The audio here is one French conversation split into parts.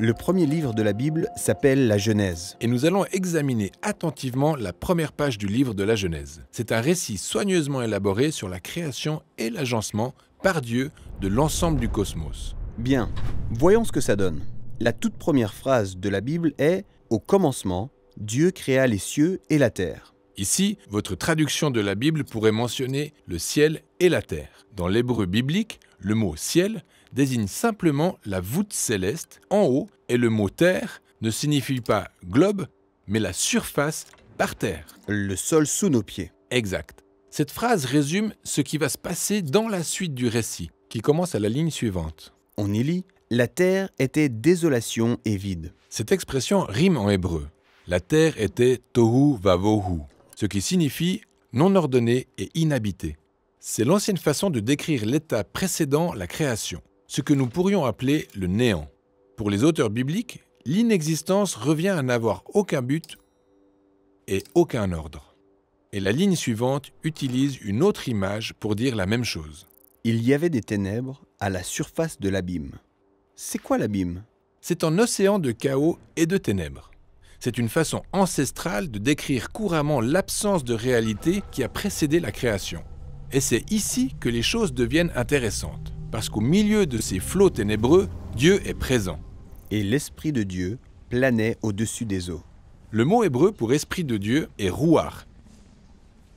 Le premier livre de la Bible s'appelle la Genèse. Et nous allons examiner attentivement la première page du livre de la Genèse. C'est un récit soigneusement élaboré sur la création et l'agencement par Dieu de l'ensemble du cosmos. Bien, voyons ce que ça donne. La toute première phrase de la Bible est ⁇ Au commencement, Dieu créa les cieux et la terre ⁇ Ici, votre traduction de la Bible pourrait mentionner le ciel et la terre. Dans l'hébreu biblique, le mot ciel désigne simplement la voûte céleste en haut et le mot terre ne signifie pas globe, mais la surface par terre. Le sol sous nos pieds. Exact. Cette phrase résume ce qui va se passer dans la suite du récit, qui commence à la ligne suivante. On y lit La terre était désolation et vide. Cette expression rime en hébreu. La terre était tohu vavohu, ce qui signifie non ordonnée et inhabitée. C'est l'ancienne façon de décrire l'état précédent, la création ce que nous pourrions appeler le néant. Pour les auteurs bibliques, l'inexistence revient à n'avoir aucun but et aucun ordre. Et la ligne suivante utilise une autre image pour dire la même chose. Il y avait des ténèbres à la surface de l'abîme. C'est quoi l'abîme C'est un océan de chaos et de ténèbres. C'est une façon ancestrale de décrire couramment l'absence de réalité qui a précédé la création. Et c'est ici que les choses deviennent intéressantes parce qu'au milieu de ces flots ténébreux, Dieu est présent. Et l'Esprit de Dieu planait au-dessus des eaux. Le mot hébreu pour Esprit de Dieu est rouar,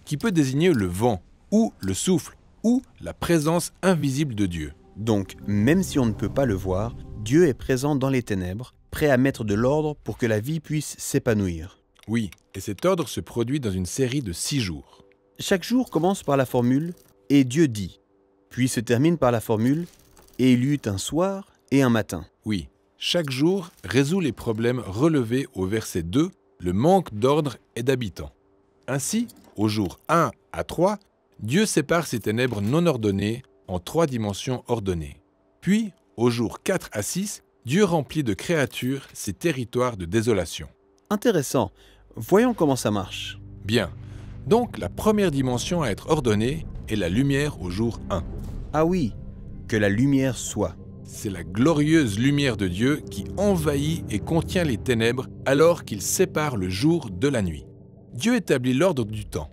qui peut désigner le vent, ou le souffle, ou la présence invisible de Dieu. Donc, même si on ne peut pas le voir, Dieu est présent dans les ténèbres, prêt à mettre de l'ordre pour que la vie puisse s'épanouir. Oui, et cet ordre se produit dans une série de six jours. Chaque jour commence par la formule ⁇ Et Dieu dit ⁇ puis se termine par la formule ⁇ Et il un soir et un matin ⁇ Oui, chaque jour résout les problèmes relevés au verset 2, le manque d'ordre et d'habitants. Ainsi, au jour 1 à 3, Dieu sépare ses ténèbres non ordonnées en trois dimensions ordonnées. Puis, au jour 4 à 6, Dieu remplit de créatures ses territoires de désolation. Intéressant. Voyons comment ça marche. Bien. Donc la première dimension à être ordonnée est la lumière au jour 1. Ah oui, que la lumière soit. C'est la glorieuse lumière de Dieu qui envahit et contient les ténèbres alors qu'il sépare le jour de la nuit. Dieu établit l'ordre du temps.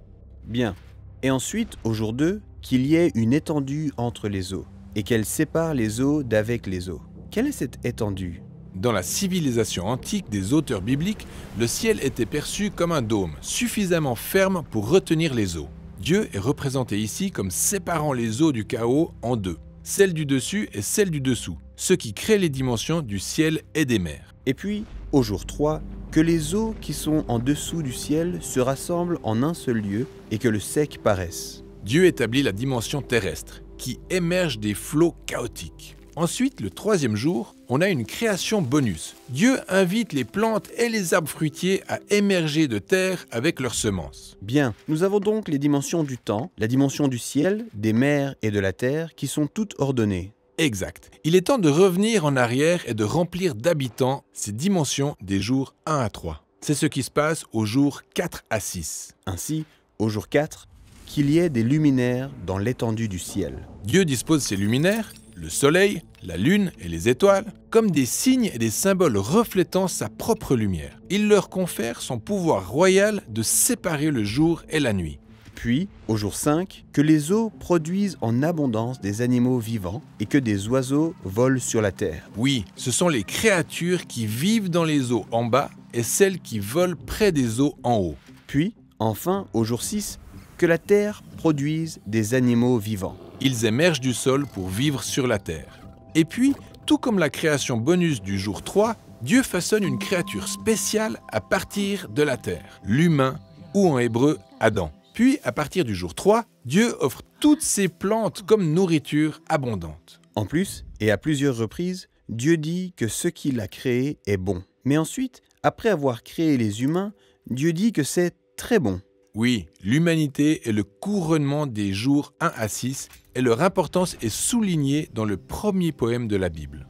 Bien. Et ensuite, au jour 2, qu'il y ait une étendue entre les eaux, et qu'elle sépare les eaux d'avec les eaux. Quelle est cette étendue Dans la civilisation antique des auteurs bibliques, le ciel était perçu comme un dôme suffisamment ferme pour retenir les eaux. Dieu est représenté ici comme séparant les eaux du chaos en deux, celle du dessus et celle du dessous, ce qui crée les dimensions du ciel et des mers. Et puis, au jour 3, que les eaux qui sont en dessous du ciel se rassemblent en un seul lieu et que le sec paraisse. Dieu établit la dimension terrestre, qui émerge des flots chaotiques. Ensuite, le troisième jour, on a une création bonus. Dieu invite les plantes et les arbres fruitiers à émerger de terre avec leurs semences. Bien, nous avons donc les dimensions du temps, la dimension du ciel, des mers et de la terre qui sont toutes ordonnées. Exact. Il est temps de revenir en arrière et de remplir d'habitants ces dimensions des jours 1 à 3. C'est ce qui se passe au jours 4 à 6. Ainsi, au jour 4, qu'il y ait des luminaires dans l'étendue du ciel. Dieu dispose ces luminaires le Soleil, la Lune et les étoiles, comme des signes et des symboles reflétant sa propre lumière. Il leur confère son pouvoir royal de séparer le jour et la nuit. Puis, au jour 5, que les eaux produisent en abondance des animaux vivants et que des oiseaux volent sur la terre. Oui, ce sont les créatures qui vivent dans les eaux en bas et celles qui volent près des eaux en haut. Puis, enfin, au jour 6, que la terre produise des animaux vivants. Ils émergent du sol pour vivre sur la terre. Et puis, tout comme la création bonus du jour 3, Dieu façonne une créature spéciale à partir de la terre, l'humain, ou en hébreu Adam. Puis, à partir du jour 3, Dieu offre toutes ces plantes comme nourriture abondante. En plus, et à plusieurs reprises, Dieu dit que ce qu'il a créé est bon. Mais ensuite, après avoir créé les humains, Dieu dit que c'est très bon. Oui, l'humanité est le couronnement des jours 1 à 6 et leur importance est soulignée dans le premier poème de la Bible.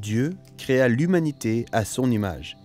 Dieu créa l'humanité à son image.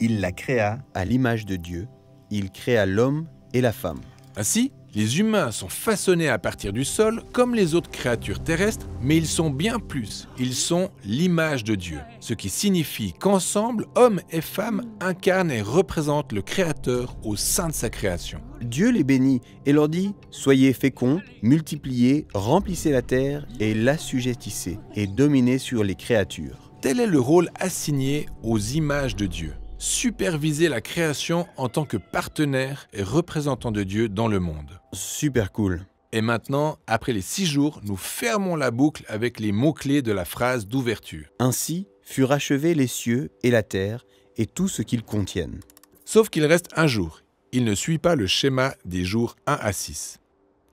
Il la créa à l'image de Dieu. Il créa l'homme et la femme. Ainsi, les humains sont façonnés à partir du sol comme les autres créatures terrestres, mais ils sont bien plus. Ils sont l'image de Dieu, ce qui signifie qu'ensemble, hommes et femmes incarnent et représentent le Créateur au sein de sa création. Dieu les bénit et leur dit Soyez féconds, multipliez, remplissez la terre et l'assujettissez, et dominez sur les créatures. Tel est le rôle assigné aux images de Dieu superviser la création en tant que partenaire et représentant de Dieu dans le monde. Super cool. Et maintenant, après les six jours, nous fermons la boucle avec les mots-clés de la phrase d'ouverture. Ainsi furent achevés les cieux et la terre et tout ce qu'ils contiennent. Sauf qu'il reste un jour. Il ne suit pas le schéma des jours 1 à 6.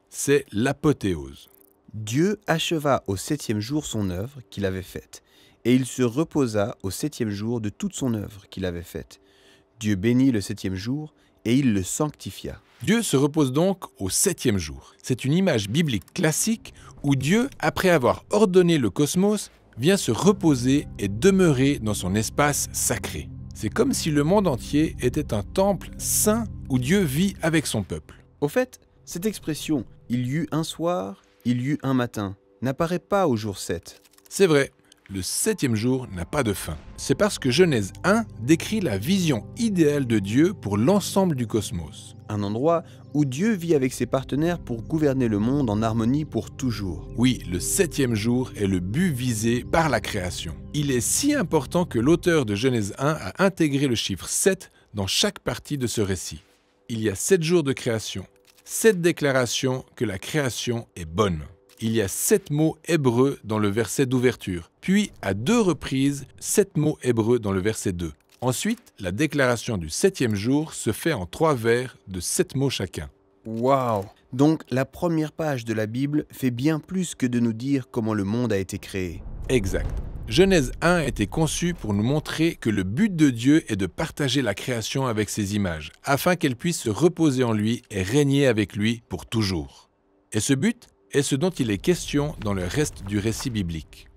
C'est l'apothéose. Dieu acheva au septième jour son œuvre qu'il avait faite, et il se reposa au septième jour de toute son œuvre qu'il avait faite. Dieu bénit le septième jour et il le sanctifia. Dieu se repose donc au septième jour. C'est une image biblique classique où Dieu, après avoir ordonné le cosmos, vient se reposer et demeurer dans son espace sacré. C'est comme si le monde entier était un temple saint où Dieu vit avec son peuple. Au fait, cette expression « il y eut un soir, il y eut un matin » n'apparaît pas au jour 7. C'est vrai, le septième jour n'a pas de fin. C'est parce que Genèse 1 décrit la vision idéale de Dieu pour l'ensemble du cosmos. Un endroit où Dieu vit avec ses partenaires pour gouverner le monde en harmonie pour toujours. Oui, le septième jour est le but visé par la création. Il est si important que l'auteur de Genèse 1 a intégré le chiffre 7 dans chaque partie de ce récit. Il y a sept jours de création, sept déclarations que la création est bonne il y a sept mots hébreux dans le verset d'ouverture, puis à deux reprises sept mots hébreux dans le verset 2. Ensuite, la déclaration du septième jour se fait en trois vers de sept mots chacun. Waouh Donc la première page de la Bible fait bien plus que de nous dire comment le monde a été créé. Exact. Genèse 1 était été conçu pour nous montrer que le but de Dieu est de partager la création avec ses images, afin qu'elles puissent se reposer en lui et régner avec lui pour toujours. Et ce but, est ce dont il est question dans le reste du récit biblique.